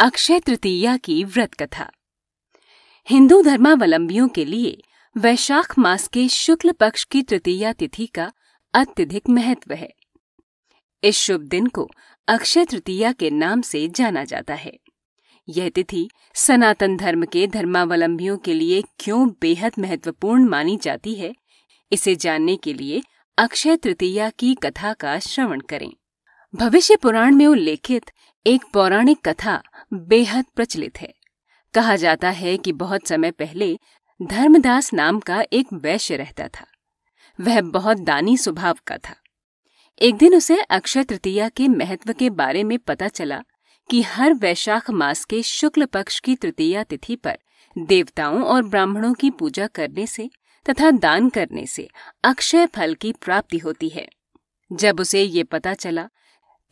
अक्षय तृतीया की व्रत कथा हिंदू धर्मावलंबियों के लिए वैशाख मास के शुक्ल पक्ष की तृतीया तिथि का अत्यधिक महत्व है इस शुभ दिन को अक्षय तृतीया के नाम से जाना जाता है यह तिथि सनातन धर्म के धर्मावलंबियों के लिए क्यों बेहद महत्वपूर्ण मानी जाती है इसे जानने के लिए अक्षय तृतीया की कथा का श्रवण करें भविष्य पुराण में उल्लेखित एक पौराणिक कथा बेहद प्रचलित है कहा जाता है कि बहुत समय पहले धर्मदास नाम का एक वैश्य रहता था वह बहुत दानी स्वभाव का था एक दिन उसे अक्षय तृतीया के महत्व के बारे में पता चला कि हर वैशाख मास के शुक्ल पक्ष की तृतीया तिथि पर देवताओं और ब्राह्मणों की पूजा करने से तथा दान करने से अक्षय फल की प्राप्ति होती है जब उसे ये पता चला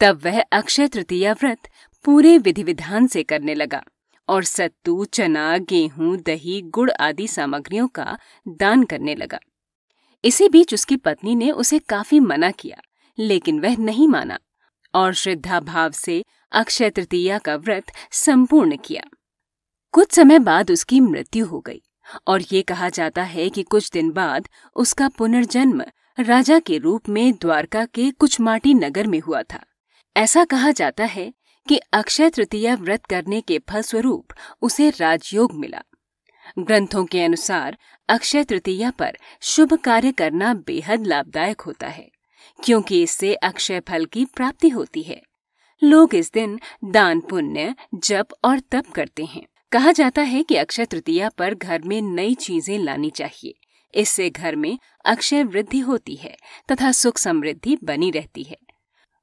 तब वह अक्षय तृतीया व्रत पूरे विधि विधान से करने लगा और सत्तू चना गेहूं दही गुड़ आदि सामग्रियों का दान करने लगा इसी बीच उसकी पत्नी ने उसे काफी मना किया लेकिन वह नहीं माना और श्रद्धा भाव से अक्षय तृतीया का व्रत संपूर्ण किया कुछ समय बाद उसकी मृत्यु हो गई और ये कहा जाता है कि कुछ दिन बाद उसका पुनर्जन्म राजा के रूप में द्वारका के कुछ माटी नगर में हुआ था ऐसा कहा जाता है कि अक्षय तृतीया व्रत करने के फलस्वरूप उसे राजयोग मिला ग्रंथों के अनुसार अक्षय तृतीया पर शुभ कार्य करना बेहद लाभदायक होता है क्योंकि इससे अक्षय फल की प्राप्ति होती है लोग इस दिन दान पुण्य जप और तप करते हैं कहा जाता है कि अक्षय तृतीया पर घर में नई चीजें लानी चाहिए इससे घर में अक्षय वृद्धि होती है तथा सुख समृद्धि बनी रहती है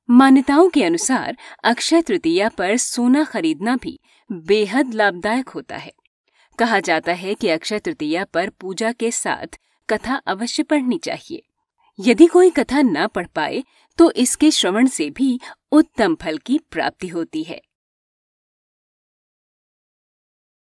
मान्यताओं के अनुसार अक्षय तृतीया पर सोना खरीदना भी बेहद लाभदायक होता है कहा जाता है कि अक्षय तृतीया पर पूजा के साथ कथा अवश्य पढ़नी चाहिए यदि कोई कथा न पढ़ पाए तो इसके श्रवण से भी उत्तम फल की प्राप्ति होती है